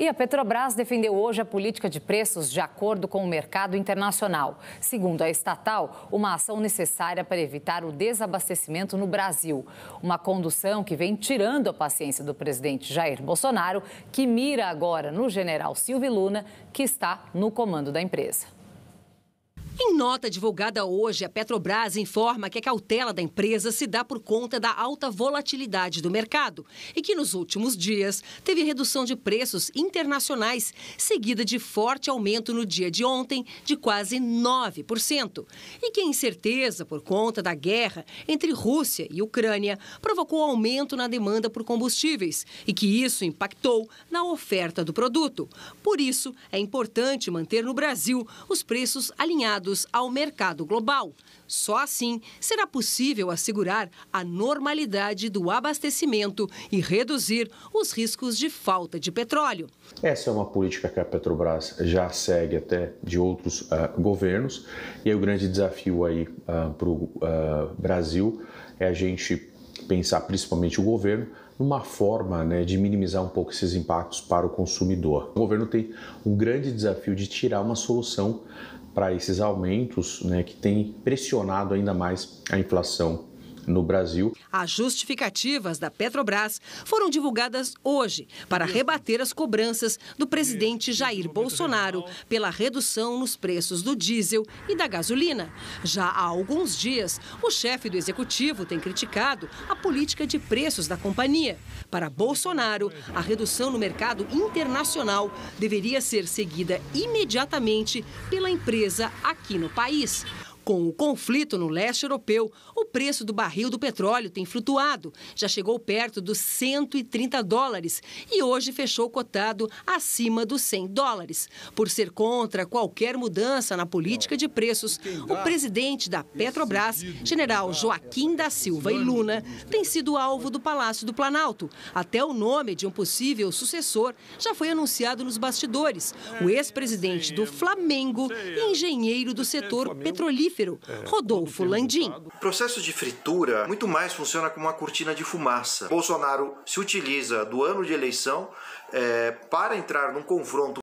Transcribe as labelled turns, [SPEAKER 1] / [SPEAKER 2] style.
[SPEAKER 1] E a Petrobras defendeu hoje a política de preços de acordo com o mercado internacional. Segundo a estatal, uma ação necessária para evitar o desabastecimento no Brasil. Uma condução que vem tirando a paciência do presidente Jair Bolsonaro, que mira agora no general Silvio Luna, que está no comando da empresa.
[SPEAKER 2] Em nota divulgada hoje, a Petrobras informa que a cautela da empresa se dá por conta da alta volatilidade do mercado e que nos últimos dias teve redução de preços internacionais, seguida de forte aumento no dia de ontem de quase 9%. E que a incerteza por conta da guerra entre Rússia e Ucrânia provocou aumento na demanda por combustíveis e que isso impactou na oferta do produto. Por isso, é importante manter no Brasil os preços alinhados ao mercado global. Só assim será possível assegurar a normalidade do abastecimento e reduzir os riscos de falta de petróleo.
[SPEAKER 3] Essa é uma política que a Petrobras já segue até de outros uh, governos. E aí o grande desafio aí uh, ah, para o uh, ah, Brasil é a gente pensar, principalmente o governo, numa forma né, de minimizar um pouco esses impactos para o consumidor. O governo tem um grande desafio de tirar uma solução para esses aumentos né, que tem pressionado ainda mais a inflação no Brasil. As
[SPEAKER 2] justificativas da Petrobras foram divulgadas hoje para rebater as cobranças do presidente Jair Bolsonaro pela redução nos preços do diesel e da gasolina. Já há alguns dias, o chefe do executivo tem criticado a política de preços da companhia. Para Bolsonaro, a redução no mercado internacional deveria ser seguida imediatamente pela empresa aqui no país. Com o conflito no leste europeu, o preço do barril do petróleo tem flutuado. Já chegou perto dos 130 dólares e hoje fechou cotado acima dos 100 dólares. Por ser contra qualquer mudança na política de preços, o presidente da Petrobras, general Joaquim da Silva e Luna, tem sido alvo do Palácio do Planalto. Até o nome de um possível sucessor já foi anunciado nos bastidores. O é, ex-presidente do Flamengo e engenheiro do setor petrolífero é, Rodolfo Landim.
[SPEAKER 3] O processo de fritura muito mais funciona como uma cortina de fumaça. Bolsonaro se utiliza do ano de eleição é, para
[SPEAKER 1] entrar num confronto